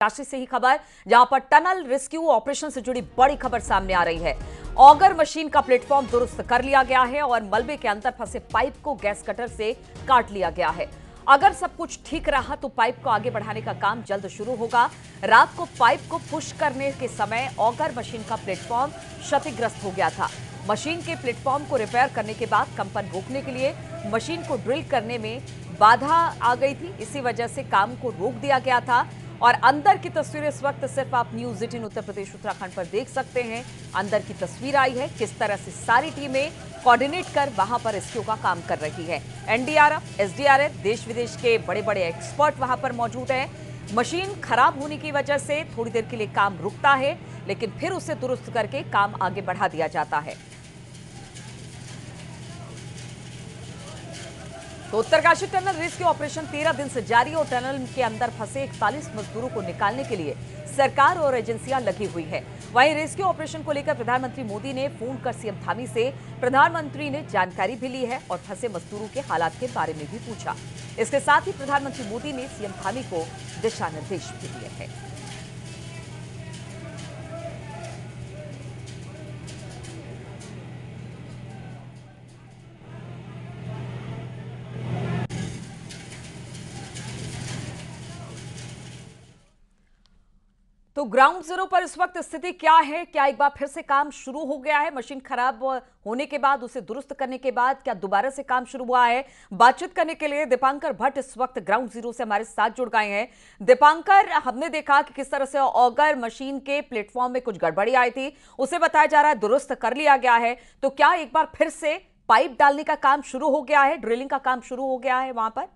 काशी से ही खबर जहां पर टनल रेस्क्यू ऑपरेशन से जुड़ी बड़ी खबर सामने आ रही है ऑगर मशीन का प्लेटफॉर्म दुरुस्त कर लिया गया है और मलबे के अंदर फंसे पाइप को गैस कटर से काट लिया गया है अगर सब कुछ ठीक रहा तो पाइप को आगे बढ़ाने का काम जल्द शुरू होगा रात को पाइप को पुश करने के समय ऑगर मशीन का प्लेटफॉर्म क्षतिग्रस्त हो गया था मशीन के प्लेटफॉर्म को रिपेयर करने के बाद कंपन रोकने के लिए मशीन को ड्रिल करने में बाधा आ गई थी इसी वजह से काम को रोक दिया गया था और अंदर की तस्वीर इस वक्त सिर्फ आप न्यूज एटीन उत्तर प्रदेश उत्तराखंड पर देख सकते हैं अंदर की तस्वीर आई है किस तरह से सारी टीमें कोऑर्डिनेट कर वहां पर रेस्क्यू का काम कर रही है एनडीआरएफ एसडीआरएफ देश विदेश के बड़े बड़े एक्सपर्ट वहां पर मौजूद हैं मशीन खराब होने की वजह से थोड़ी देर के लिए काम रुकता है लेकिन फिर उसे दुरुस्त करके काम आगे बढ़ा दिया जाता है तो उत्तरकाशी टनल रेस के ऑपरेशन 13 दिन से जारी और टनल के अंदर फंसे इकतालीस मजदूरों को निकालने के लिए सरकार और एजेंसियां लगी हुई है वहीं रेस्क्यू ऑपरेशन को लेकर प्रधानमंत्री मोदी ने फोन कर सीएम धामी से प्रधानमंत्री ने जानकारी भी ली है और फंसे मजदूरों के हालात के बारे में भी पूछा इसके साथ ही प्रधानमंत्री मोदी ने सीएम धामी को दिशा निर्देश भी दिए हैं तो ग्राउंड जीरो पर इस वक्त स्थिति क्या है क्या एक बार फिर से काम शुरू हो गया है मशीन खराब होने के बाद उसे दुरुस्त करने के बाद क्या दोबारा से काम शुरू हुआ है बातचीत करने के लिए दीपांकर भट्ट इस वक्त ग्राउंड जीरो से हमारे साथ जुड़ गए हैं दीपांकर हमने देखा कि किस तरह से ऑगर मशीन के प्लेटफॉर्म में कुछ गड़बड़ी आई थी उसे बताया जा रहा है दुरुस्त कर लिया गया है तो क्या एक बार फिर से पाइप डालने का काम शुरू हो गया है ड्रिलिंग का काम शुरू हो गया है वहां पर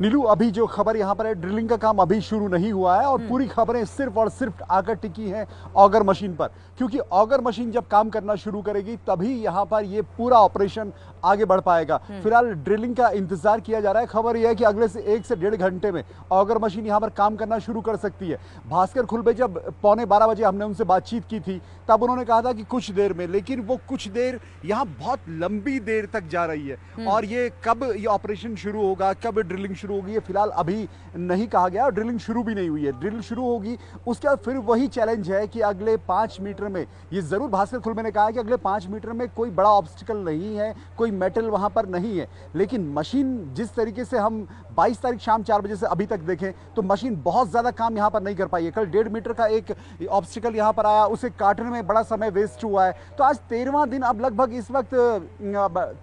नीलू अभी जो खबर यहाँ पर है ड्रिलिंग का काम अभी शुरू नहीं हुआ है और हम्म। पूरी खबरें सिर्फ और सिर्फ आकर टिकी हैं ऑगर मशीन पर क्योंकि ऑगर मशीन जब काम करना शुरू करेगी तभी यहाँ पर ये पूरा ऑपरेशन आगे बढ़ पाएगा हम्म। फिलहाल ड्रिलिंग का इंतजार किया जा रहा है खबर यह है कि अगले से एक से डेढ़ घंटे में ऑगर मशीन यहाँ पर काम करना शुरू कर सकती है भास्कर खुलबे जब पौने बारह बजे हमने उनसे बातचीत की थी तब उन्होंने कहा था कि कुछ देर में लेकिन वो कुछ देर यहाँ बहुत लंबी देर तक जा रही है हम्म। और ये कब ये ऑपरेशन शुरू होगा कब ड्रिलिंग शुरू शुरू होगी ये फिलहाल अभी नहीं कहा गया और ड्रिलिंग शुरू भी नहीं हुई है ड्रिल शुरू होगी उसके बाद फिर वही चैलेंज है कि अगले पाँच मीटर में ये ज़रूर भास्कर खुलबे ने कहा कि अगले पाँच मीटर में कोई बड़ा ऑब्स्टिकल नहीं है कोई मेटल वहाँ पर नहीं है लेकिन मशीन जिस तरीके से हम बाईस तारीख शाम चार बजे से अभी तक देखें तो मशीन बहुत ज़्यादा काम यहाँ पर नहीं कर पाई है कल डेढ़ मीटर का एक ऑब्स्टिकल यहाँ पर आया उसे काटने में बड़ा समय वेस्ट हुआ है तो आज तेरहवां दिन अब लगभग इस वक्त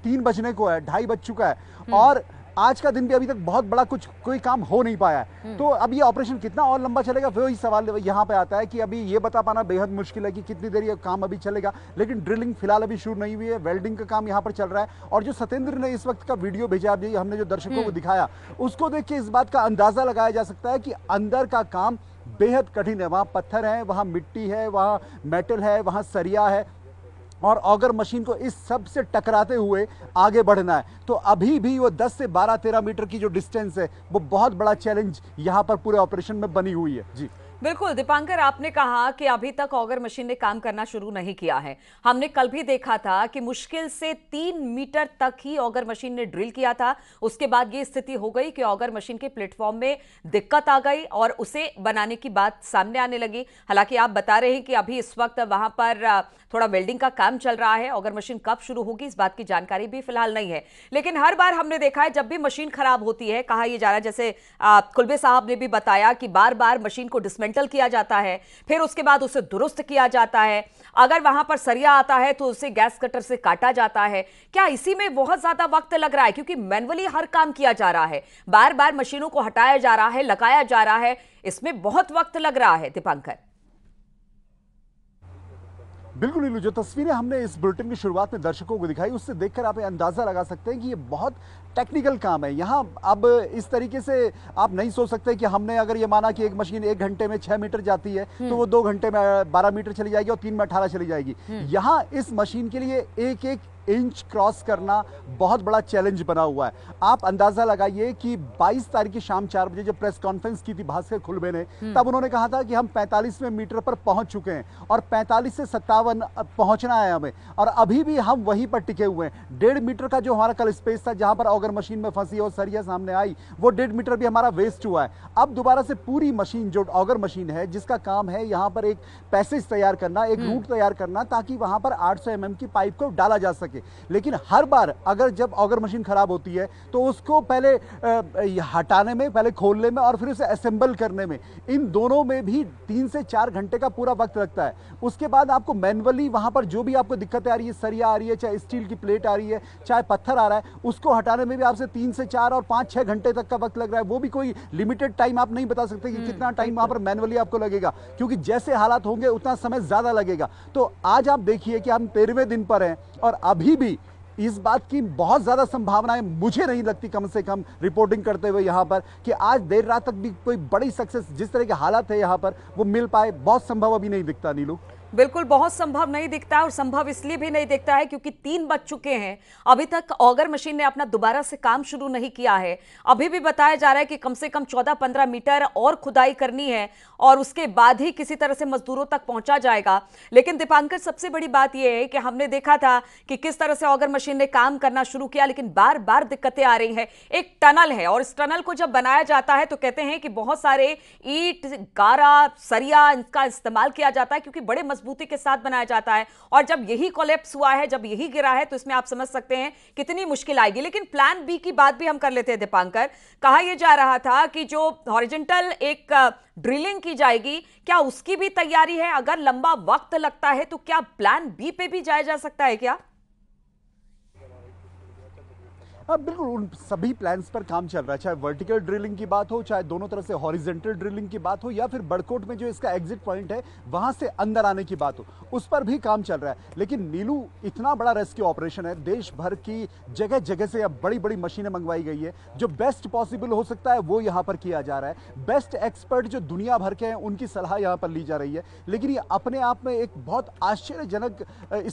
तीन बजने को है ढाई बज चुका है हम्म। और आज का दिन भी अभी तक बहुत बड़ा कुछ कोई काम हो नहीं पाया तो अब ये ऑपरेशन कितना और लंबा चलेगा वही सवाल यहाँ पे आता है कि अभी ये बता पाना बेहद मुश्किल है कि कितनी देर ये काम अभी चलेगा लेकिन ड्रिलिंग फिलहाल अभी शुरू नहीं हुई है वेल्डिंग का काम यहाँ पर चल रहा है और जो सत्येंद्र ने इस वक्त का वीडियो भेजा अभी हमने जो दर्शकों को हम्म। दिखाया उसको देख के इस बात का अंदाजा लगाया जा सकता है कि अंदर का काम बेहद कठिन है वहाँ पत्थर है वहाँ मिट्टी है वहाँ मेटल है वहाँ सरिया है और ऑगर मशीन को इस सब से टकराते हुए आगे बढ़ना है तो अभी भी वो 10 से 12-13 मीटर की जो डिस्टेंस है वो बहुत बड़ा चैलेंज यहाँ पर पूरे ऑपरेशन में बनी हुई है जी बिल्कुल दीपांकर आपने कहा कि अभी तक ऑगर मशीन ने काम करना शुरू नहीं किया है हमने कल भी देखा था कि मुश्किल से तीन मीटर तक ही ऑगर मशीन ने ड्रिल किया था उसके बाद ये स्थिति हो गई कि ऑगर मशीन के प्लेटफॉर्म में दिक्कत आ गई और उसे बनाने की बात सामने आने लगी हालांकि आप बता रहे हैं कि अभी इस वक्त वहां पर थोड़ा वेल्डिंग का काम चल रहा है ऑगर मशीन कब शुरू होगी इस बात की जानकारी भी फिलहाल नहीं है लेकिन हर बार हमने देखा है जब भी मशीन खराब होती है कहा यह जा रहा है जैसे कुलबे साहब ने भी बताया कि बार बार मशीन को डिसमेंट डिसमेंटल किया जाता है फिर उसके बाद उसे दुरुस्त किया जाता है अगर वहां पर सरिया आता है तो उसे गैस कटर से काटा जाता है क्या इसी में बहुत ज़्यादा वक्त लग रहा है क्योंकि मैनुअली हर काम किया जा रहा है बार बार मशीनों को हटाया जा रहा है लगाया जा रहा है इसमें बहुत वक्त लग रहा है दीपांकर बिल्कुल नीलू जो तस्वीरें हमने इस बुलेटिन की शुरुआत में दर्शकों को दिखाई उससे देखकर आप अंदाज़ा लगा सकते हैं कि ये बहुत टेक्निकल काम है यहाँ अब इस तरीके से आप नहीं सोच सकते कि हमने अगर ये माना कि एक मशीन एक घंटे में छह मीटर जाती है तो वो हम्म। दो घंटे में बारह मीटर चली जाएगी और तीन में अठारह चली जाएगी हम्म। यहाँ इस मशीन के लिए एक एक इंच क्रॉस करना बहुत बड़ा चैलेंज बना हुआ है आप अंदाज़ा लगाइए कि 22 तारीख की शाम चार बजे जब प्रेस कॉन्फ्रेंस की थी भास्कर खुलबे ने हम्म। तब उन्होंने कहा था कि हम 45वें मीटर पर पहुंच चुके हैं और 45 से सत्तावन पहुंचना है हमें और अभी भी हम वहीं पर टिके हुए हैं डेढ़ मीटर का जो हमारा कल स्पेस था जहां पर ऑगर मशीन में फंसी और सरिया सामने आई वो डेढ़ मीटर भी हमारा वेस्ट हुआ है अब दोबारा से पूरी मशीन जो ऑगर मशीन है जिसका काम है यहाँ पर एक पैसेज तैयार करना एक हम्म। रूट तैयार करना ताकि वहां पर आठ सौ mm की पाइप को डाला जा सके लेकिन हर बार अगर जब ऑगर मशीन ख़राब होती है तो उसको पहले हटाने में पहले खोलने में और फिर उसे असेंबल करने में इन दोनों में भी तीन से चार घंटे का पूरा वक्त लगता है उसके बाद आपको मैनुअली वहां पर जो भी आपको दिक्कतें आ रही है सरिया आ रही है चाहे स्टील की प्लेट आ रही है चाहे पत्थर आ रहा है उसको हटाने में भी आपसे तीन से चार और पांच छह घंटे तक का वक्त लग रहा है वो भी कोई लिमिटेड टाइम आप नहीं बता सकते कि हम्म, कितना टाइम वहां पर मैनुअली आपको लगेगा क्योंकि जैसे हालात होंगे उतना समय ज़्यादा लगेगा तो आज आप देखिए कि हम तेरहवें दिन पर हैं और अब अभी भी इस बात की बहुत ज़्यादा संभावनाएं मुझे नहीं लगती कम से कम रिपोर्टिंग करते हुए यहां पर कि आज देर रात तक भी कोई बड़ी सक्सेस जिस तरह के हालात है यहां पर वो मिल पाए बहुत संभव अभी नहीं दिखता नीलू बिल्कुल बहुत संभव नहीं दिखता है और संभव इसलिए भी नहीं दिखता है क्योंकि तीन बज चुके हैं अभी तक ऑगर मशीन ने अपना दोबारा से काम शुरू नहीं किया है अभी भी बताया जा रहा है कि कम से कम 14-15 मीटर और खुदाई करनी है और उसके बाद ही किसी तरह से मजदूरों तक पहुंचा जाएगा लेकिन दीपांकर सबसे बड़ी बात यह है कि हमने देखा था कि किस तरह से ऑगर मशीन ने काम करना शुरू किया लेकिन बार बार दिक्कतें आ रही हैं एक टनल है और इस टनल को जब बनाया जाता है तो कहते हैं कि बहुत सारे ईट गारा सरिया इनका इस्तेमाल किया जाता है क्योंकि बड़े मजबूती के साथ बनाया जाता है और जब यही कोलेप्स हुआ है जब यही गिरा है तो इसमें आप समझ सकते हैं कितनी मुश्किल आएगी लेकिन प्लान बी की बात भी हम कर लेते हैं दीपांकर कहा यह जा रहा था कि जो हॉरिजेंटल एक ड्रिलिंग की जाएगी क्या उसकी भी तैयारी है अगर लंबा वक्त लगता है तो क्या प्लान बी पे भी जाया जा सकता है क्या अब हाँ, बिल्कुल उन सभी प्लान्स पर काम चल रहा है चाहे वर्टिकल ड्रिलिंग की बात हो चाहे दोनों तरफ से हॉरिजेंटल ड्रिलिंग की बात हो या फिर बड़कोट में जो इसका एग्जिट पॉइंट है वहां से अंदर आने की बात हो उस पर भी काम चल रहा है लेकिन नीलू इतना बड़ा रेस्क्यू ऑपरेशन है देश भर की जगह जगह से अब बड़ी बड़ी मशीनें मंगवाई गई है जो बेस्ट पॉसिबल हो सकता है वो यहाँ पर किया जा रहा है बेस्ट एक्सपर्ट जो दुनिया भर के हैं उनकी सलाह यहाँ पर ली जा रही है लेकिन ये अपने आप में एक बहुत आश्चर्यजनक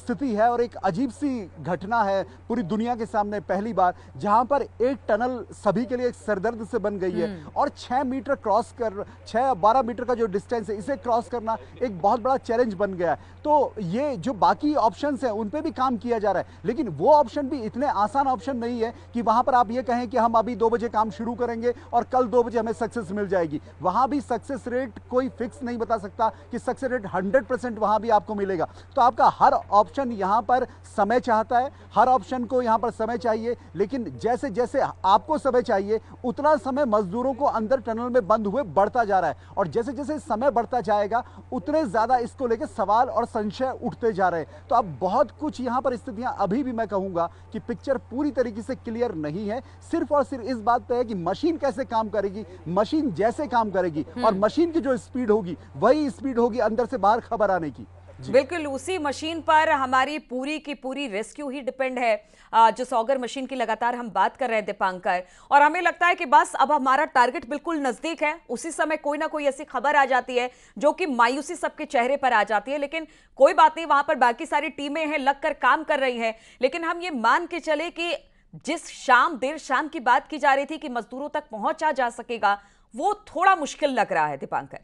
स्थिति है और एक अजीब सी घटना है पूरी दुनिया के सामने पहली बार जहां पर एक टनल सभी के लिए एक सरदर्द से बन गई है हम्म। और छह मीटर क्रॉस कर छह बारह मीटर का जो डिस्टेंस है इसे क्रॉस करना एक बहुत बड़ा चैलेंज बन गया है तो ये जो बाकी ऑप्शन है उन पर भी काम किया जा रहा है लेकिन वो ऑप्शन भी इतने आसान ऑप्शन नहीं है कि वहां पर आप ये कहें कि हम अभी दो बजे काम शुरू करेंगे और कल दो बजे हमें सक्सेस मिल जाएगी वहां भी सक्सेस रेट कोई फिक्स नहीं बता सकता कि सक्सेस रेट हंड्रेड परसेंट वहां भी आपको मिलेगा तो आपका हर ऑप्शन यहां पर समय चाहता है हर ऑप्शन को यहां पर समय चाहिए लेकिन लेकिन जैसे जैसे आपको समय चाहिए उतना समय मजदूरों को अंदर टनल में बंद हुए बढ़ता जा रहा है और जैसे जैसे समय बढ़ता जाएगा उतने ज़्यादा इसको लेकर सवाल और संशय उठते जा रहे हैं तो अब बहुत कुछ यहाँ पर स्थितियां अभी भी मैं कहूंगा कि पिक्चर पूरी तरीके से क्लियर नहीं है सिर्फ और सिर्फ इस बात पर है कि मशीन कैसे काम करेगी मशीन जैसे काम करेगी हम्म। और मशीन की जो स्पीड होगी वही स्पीड होगी अंदर से बाहर खबर आने की बिल्कुल उसी मशीन पर हमारी पूरी की पूरी रेस्क्यू ही डिपेंड है जो सॉगर मशीन की लगातार हम बात कर रहे हैं दीपांकर और हमें लगता है कि बस अब हमारा टारगेट बिल्कुल नज़दीक है उसी समय कोई ना कोई ऐसी खबर आ जाती है जो कि मायूसी सबके चेहरे पर आ जाती है लेकिन कोई बात नहीं वहां पर बाकी सारी टीमें हैं लग कर काम कर रही हैं लेकिन हम ये मान के चले कि जिस शाम देर शाम की बात की जा रही थी कि मजदूरों तक पहुंचा जा सकेगा वो थोड़ा मुश्किल लग रहा है दीपांकर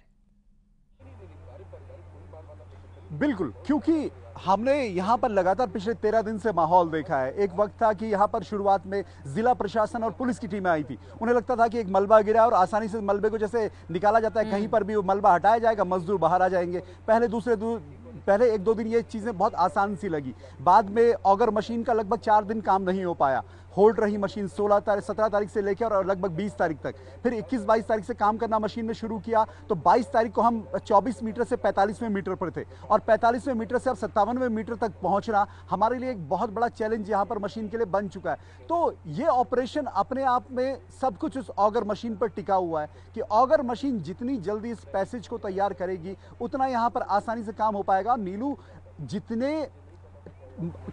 बिल्कुल क्योंकि हमने यहाँ पर लगातार पिछले तेरह दिन से माहौल देखा है एक वक्त था कि यहाँ पर शुरुआत में जिला प्रशासन और पुलिस की टीमें आई थी उन्हें लगता था कि एक मलबा गिरा और आसानी से मलबे को जैसे निकाला जाता है कहीं हम्म। पर भी वो मलबा हटाया जाएगा मजदूर बाहर आ जाएंगे पहले दूसरे दूर पहले एक दो दिन ये चीज़ें बहुत आसान सी लगी बाद में ऑगर मशीन का लगभग चार दिन काम नहीं हो पाया होल्ड रही मशीन 16 तारीख 17 तारीख से लेकर और लगभग 20 तारीख तक फिर 21-22 तारीख से काम करना मशीन में शुरू किया तो 22 तारीख को हम 24 मीटर से 45वें मीटर पर थे और 45वें मीटर से अब सत्तावनवें मीटर तक पहुंचना हमारे लिए एक बहुत बड़ा चैलेंज यहाँ पर मशीन के लिए बन चुका है तो ये ऑपरेशन अपने आप में सब कुछ उस ऑगर मशीन पर टिका हुआ है कि ऑगर मशीन जितनी जल्दी इस पैसेज को तैयार करेगी उतना यहाँ पर आसानी से काम हो पाएगा नीलू जितने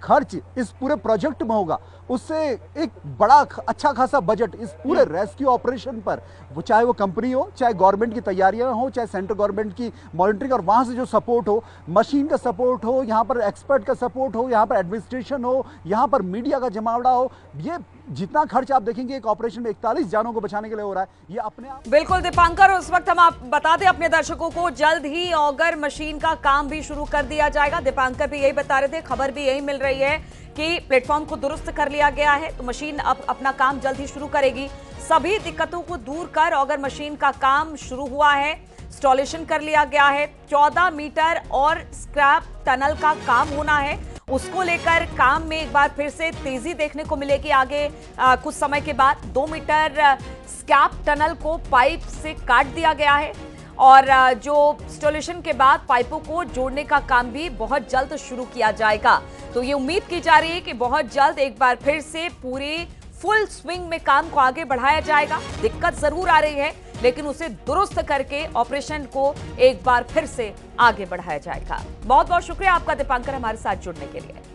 खर्च इस पूरे प्रोजेक्ट में होगा उससे एक बड़ा अच्छा खासा बजट इस पूरे रेस्क्यू हम्म। ऑपरेशन पर वो चाहे वो कंपनी हो चाहे गवर्नमेंट की तैयारियां हो चाहे सेंट्रल गवर्नमेंट की मॉनिटरिंग और वहां से जो सपोर्ट हो मशीन का सपोर्ट हो यहां पर एक्सपर्ट का सपोर्ट हो यहां पर एडमिनिस्ट्रेशन हो यहाँ पर मीडिया का जमावड़ा हो ये जितना खर्च आप देखेंगे एक ऑपरेशन में इकतालीस जानों को बचाने के लिए हो रहा है ये अपने आप बिल्कुल दीपांकर उस वक्त हम आप बता दें अपने दर्शकों को जल्द ही ऑगर मशीन का काम भी शुरू कर दिया जाएगा दीपांकर भी यही बता रहे थे खबर भी यही मिल रही है कि प्लेटफॉर्म को दुरुस्त कर लिया गया है तो मशीन अब अप, अपना काम जल्द ही शुरू करेगी सभी दिक्कतों को दूर कर ऑगर मशीन का काम शुरू हुआ है स्टॉलेशन कर लिया गया है चौदह मीटर और स्क्रैप टनल का काम होना है उसको लेकर काम में एक बार फिर से तेजी देखने को मिलेगी आगे आ, कुछ समय के बाद दो मीटर स्कैप टनल को पाइप से काट दिया गया है और जो इंस्टॉलेशन के बाद पाइपों को जोड़ने का काम भी बहुत जल्द शुरू किया जाएगा तो ये उम्मीद की जा रही है कि बहुत जल्द एक बार फिर से पूरे फुल स्विंग में काम को आगे बढ़ाया जाएगा दिक्कत जरूर आ रही है लेकिन उसे दुरुस्त करके ऑपरेशन को एक बार फिर से आगे बढ़ाया जाएगा बहुत बहुत शुक्रिया आपका दीपांकर हमारे साथ जुड़ने के लिए